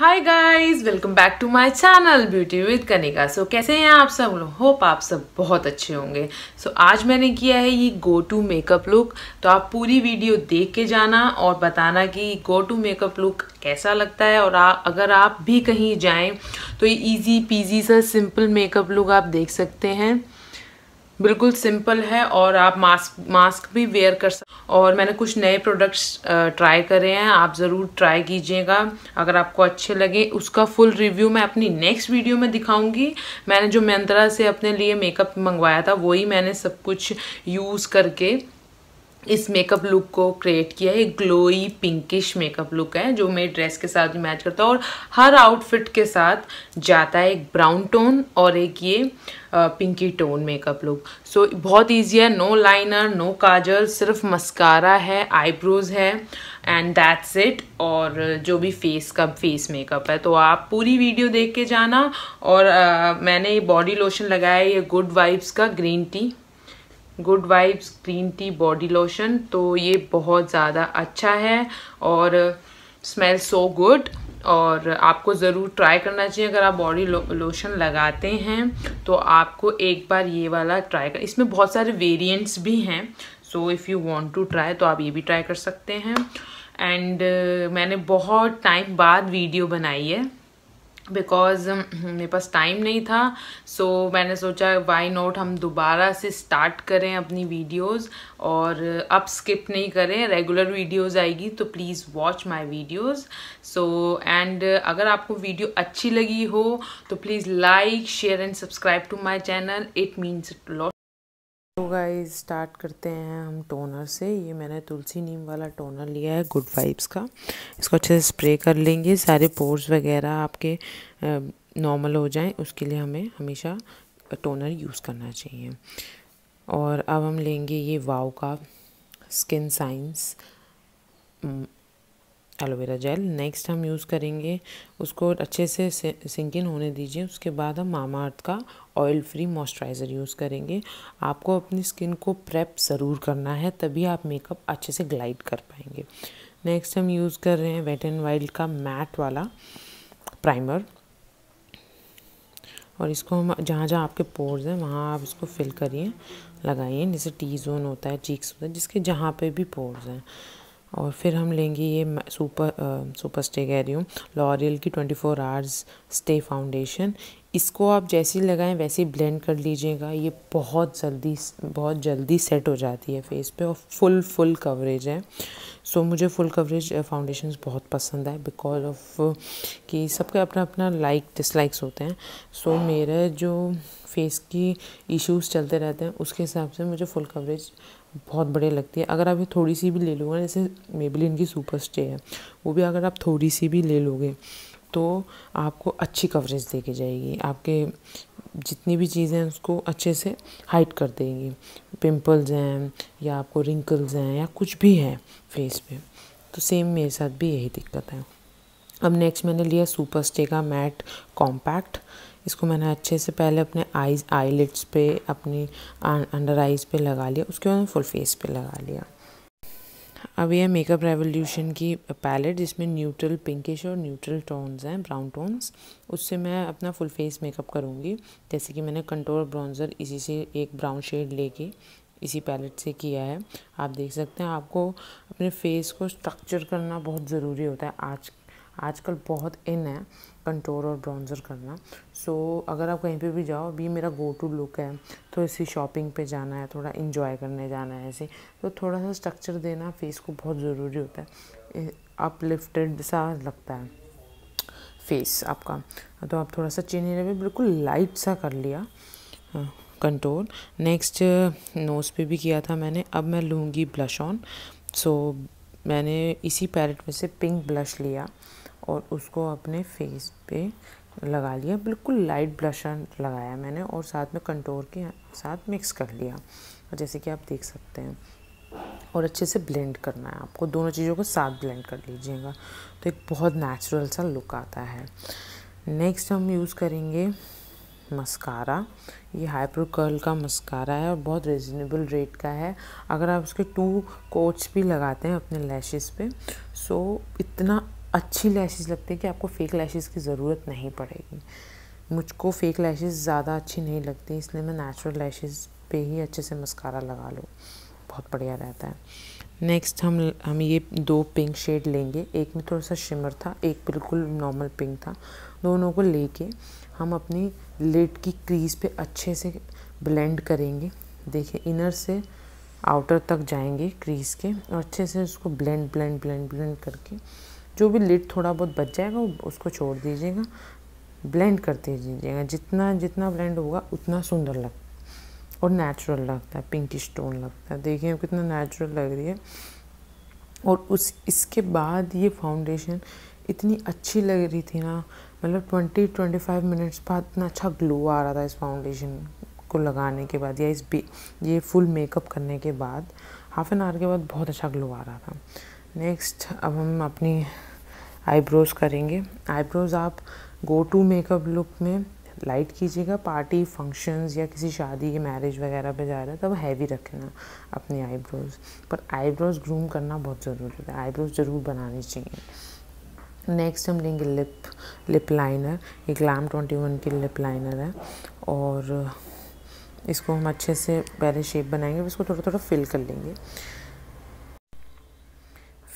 hi guys welcome back to my channel beauty with Kanika so कैसे हैं आप सब लोग होप आप सब बहुत अच्छे होंगे सो so, आज मैंने किया है ये गो टू मेकअप लुक तो आप पूरी वीडियो देख के जाना और बताना कि गो टू मेकअप लुक कैसा लगता है और आ, अगर आप भी कहीं जाएं तो ये इजी पीजी सा सिंपल मेकअप लुक आप देख सकते हैं बिल्कुल सिंपल है और आप मास्क मास्क भी वेयर कर सकते और मैंने कुछ नए प्रोडक्ट्स ट्राई करे हैं आप ज़रूर ट्राई कीजिएगा अगर आपको अच्छे लगे उसका फुल रिव्यू मैं अपनी नेक्स्ट वीडियो में दिखाऊंगी मैंने जो मंत्रा से अपने लिए मेकअप मंगवाया था वही मैंने सब कुछ यूज़ करके इस मेकअप लुक को क्रिएट किया है ग्लोई पिंकिश मेकअप लुक है जो मेरे ड्रेस के साथ मैच करता है और हर आउटफिट के साथ जाता है एक ब्राउन टोन और एक ये pinky tone makeup look so बहुत ईजी है नो लाइनर नो काजल सिर्फ मस्कारा है आईब्रोज है एंड दैट्स इट और जो भी फेस का फेस मेकअप है तो आप पूरी वीडियो देख के जाना और uh, मैंने ये बॉडी लोशन लगाया है ये गुड वाइब्स का green tea Good Vibes green tea body lotion तो ये बहुत ज़्यादा अच्छा है और स्मेल सो गुड और आपको ज़रूर ट्राई करना चाहिए अगर आप बॉडी लो, लोशन लगाते हैं तो आपको एक बार ये वाला ट्राई कर इसमें बहुत सारे वेरिएंट्स भी हैं so if you want to try तो आप ये भी ट्राई कर सकते हैं एंड uh, मैंने बहुत टाइम बाद वीडियो बनाई है बिकॉज um, मेरे पास टाइम नहीं था सो so, मैंने सोचा वाई नोट हम दोबारा से स्टार्ट करें अपनी वीडियोस और अब स्किप नहीं करें रेगुलर वीडियोस आएगी तो please watch my videos so and अगर आपको वीडियो अच्छी लगी हो तो please like share and subscribe to my channel it means lot तो गाइस स्टार्ट करते हैं हम टोनर से ये मैंने तुलसी नीम वाला टोनर लिया है गुड वाइब्स का इसको अच्छे से स्प्रे कर लेंगे सारे पोर्स वगैरह आपके नॉर्मल हो जाएं उसके लिए हमें हमेशा टोनर यूज़ करना चाहिए और अब हम लेंगे ये वाव का skin science aloe vera gel next हम यूज़ करेंगे उसको अच्छे से सिंक इन होने दीजिए उसके बाद हम मामा अर्थ का ऑयल फ्री मॉइस्चराइज़र यूज़ करेंगे आपको अपनी स्किन को प्रेप ज़रूर करना है तभी आप मेकअप अच्छे से ग्लाइड कर पाएंगे नेक्स्ट हम यूज़ कर रहे हैं वेट एंड वाइल्ड का मैट वाला प्राइमर और इसको हम जहाँ जहाँ आपके पोर्स हैं वहाँ आप इसको फिल करिए लगाइए जैसे टी जोन होता है चीक्स होता है जिसके जहाँ पे भी पोर्स हैं और फिर हम लेंगे ये सुपर सुपर स्टे कह रही हूँ लॉरियल की twenty four hours stay foundation इसको आप जैसे ही लगाएं वैसे ही ब्लेंड कर लीजिएगा ये बहुत जल्दी बहुत जल्दी सेट हो जाती है फेस पे और फुल फुल कवरेज है सो so, मुझे फुल कवरेज फाउंडेशन बहुत पसंद है बिकॉज ऑफ कि सबके अपना अपना लाइक डिसलाइक्स होते हैं सो so, मेरे जो फेस की इश्यूज चलते रहते हैं उसके हिसाब से मुझे फुल कवरेज बहुत बढ़िया लगती है अगर आप ये थोड़ी सी भी ले लोगे जैसे मेबलिन की सुपर स्टे है वो भी अगर आप थोड़ी सी भी ले लोगे तो आपको अच्छी कवरेज दे के जाएगी आपके जितनी भी चीज़ें हैं उसको अच्छे से हाइट कर देंगी पिंपल्स हैं या आपको रिंकल्स हैं या कुछ भी है फेस पे तो सेम मेरे साथ भी यही दिक्कत है अब नेक्स्ट मैंने लिया सुपर स्टे का मैट कॉम्पैक्ट इसको मैंने अच्छे से पहले अपने आईज आईलिड्स पे अपनी अंडर आईज पे लगा लिया उसके बाद फुल फेस पे लगा लिया अब यह मेकअप रेवोल्यूशन की पैलेट जिसमें न्यूट्रल पिंकिश और न्यूट्रल टोन्स हैं ब्राउन टोन्स उससे मैं अपना फुल फेस मेकअप करूँगी जैसे कि मैंने कंट्रोल ब्राउन्ज़र इसी से एक ब्राउन शेड लेके इसी पैलेट से किया है आप देख सकते हैं आपको अपने फेस को स्ट्रक्चर करना बहुत ज़रूरी होता है आज आजकल बहुत इन है कंट्रोल और ब्राउन्ज़र करना सो so, अगर आप कहीं पे भी जाओ अभी मेरा गो टू लुक है तो इसी शॉपिंग पे जाना है थोड़ा इन्जॉय करने जाना है ऐसे तो थोड़ा सा स्ट्रक्चर देना फेस को बहुत ज़रूरी होता है अपलिफ्टेड सा लगता है फेस आपका तो आप थोड़ा सा चीनी ने भी बिल्कुल लाइट सा कर लिया कंट्रोल नेक्स्ट नोज़ पे भी किया था मैंने अब मैं लूँगी ब्लश ऑन सो मैंने इसी पैलेट में से पिंक ब्लश लिया और उसको अपने फेस पे लगा लिया बिल्कुल लाइट ब्लशर लगाया मैंने और साथ में कंटोर के साथ मिक्स कर लिया जैसे कि आप देख सकते हैं और अच्छे से ब्लेंड करना है आपको दोनों चीज़ों को साथ ब्लेंड कर लीजिएगा तो एक बहुत नेचुरल सा लुक आता है नेक्स्ट हम यूज़ करेंगे मस्कारा ये हाइपर कर्ल का मस्कारा है और बहुत रिजनेबल रेट का है अगर आप उसके टू कोट्स भी लगाते हैं अपने लैशेस पे सो इतना अच्छी लैशेज़ लगती है कि आपको फ़ेक लैशेस की ज़रूरत नहीं पड़ेगी मुझको फ़ेक लैशेज़ ज़्यादा अच्छी नहीं लगती इसलिए मैं नेचुरल लैशेज़ पे ही अच्छे से मस्कारा लगा लूँ बहुत बढ़िया रहता है नेक्स्ट हम हम ये दो पिंक शेड लेंगे एक में थोड़ा सा शिमर था एक बिल्कुल नॉर्मल पिंक था दोनों को लेके हम अपनी लिड की क्रीज पे अच्छे से ब्लेंड करेंगे देखिए इनर से आउटर तक जाएंगे क्रीज के और अच्छे से उसको ब्लेंड ब्लेंड ब्लेंड ब्लेंड करके जो भी लिड थोड़ा बहुत बच जाएगा उसको छोड़ दीजिएगा ब्लेंड करते दीजिएगा जितना जितना ब्लेंड होगा उतना सुंदर लग और नेचुरल लगता है पिंकी स्टोन लगता है देखिए कितना नेचुरल लग रही है और उस इसके बाद ये फाउंडेशन इतनी अच्छी लग रही थी ना मतलब ट्वेंटी ट्वेंटी फाइव मिनट्स बाद इतना अच्छा ग्लो आ रहा था इस फाउंडेशन को लगाने के बाद या इस ये फुल मेकअप करने के बाद हाफ एन आवर के बाद बहुत अच्छा ग्लो आ रहा था नेक्स्ट अब हम अपनी आईब्रोज़ करेंगे आईब्रोज़ आप गो टू मेकअप लुक में लाइट कीजिएगा पार्टी फंक्शंस या किसी शादी मैरिज वगैरह पे जा रहे हैं तब हैवी रखना अपने आईब्रोज़ पर आईब्रोज़ ग्रूम करना बहुत ज़रूरी है आईब्रोज़ ज़रूर बनानी चाहिए नेक्स्ट हम लेंगे लिप लिप लाइनर ये ग्लैम ट्वेंटी वन की लिप लाइनर है और इसको हम अच्छे से पहले शेप बनाएंगे इसको थोड़ा थोड़ा फिल कर लेंगे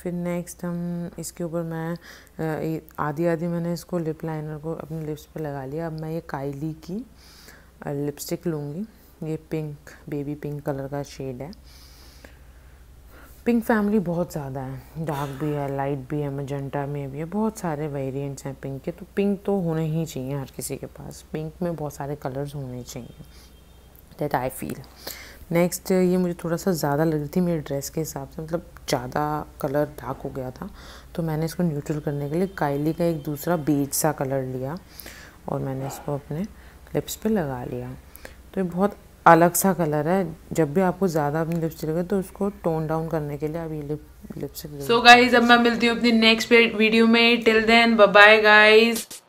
फिर नेक्स्ट हम इसके ऊपर मैं आधी आधी मैंने इसको लिप लाइनर को अपने लिप्स पे लगा लिया अब मैं ये काइली की लिपस्टिक लूँगी ये पिंक बेबी पिंक कलर का शेड है पिंक फैमिली बहुत ज़्यादा है डार्क भी है लाइट भी है मजेंटा में भी है बहुत सारे वेरिएंट्स हैं पिंक के तो पिंक तो होने ही चाहिए हर किसी के पास पिंक में बहुत सारे कलर्स होने चाहिए दैट आई फील नेक्स्ट ये मुझे थोड़ा सा ज़्यादा लग रही थी मेरे ड्रेस के हिसाब से मतलब ज़्यादा कलर डार्क हो गया था तो मैंने इसको न्यूट्रल करने के लिए कायली का एक दूसरा बेज सा कलर लिया और मैंने इसको अपने लिप्स पे लगा लिया तो ये बहुत अलग सा कलर है जब भी आपको ज़्यादा अपनी लिप्स लगे तो उसको टोन डाउन करने के लिए आप ये लिप लिप्स सो गाइज अब मैं मिलती हूँ अपनी नेक्स्ट वीडियो में टिल देन बाय गाइज़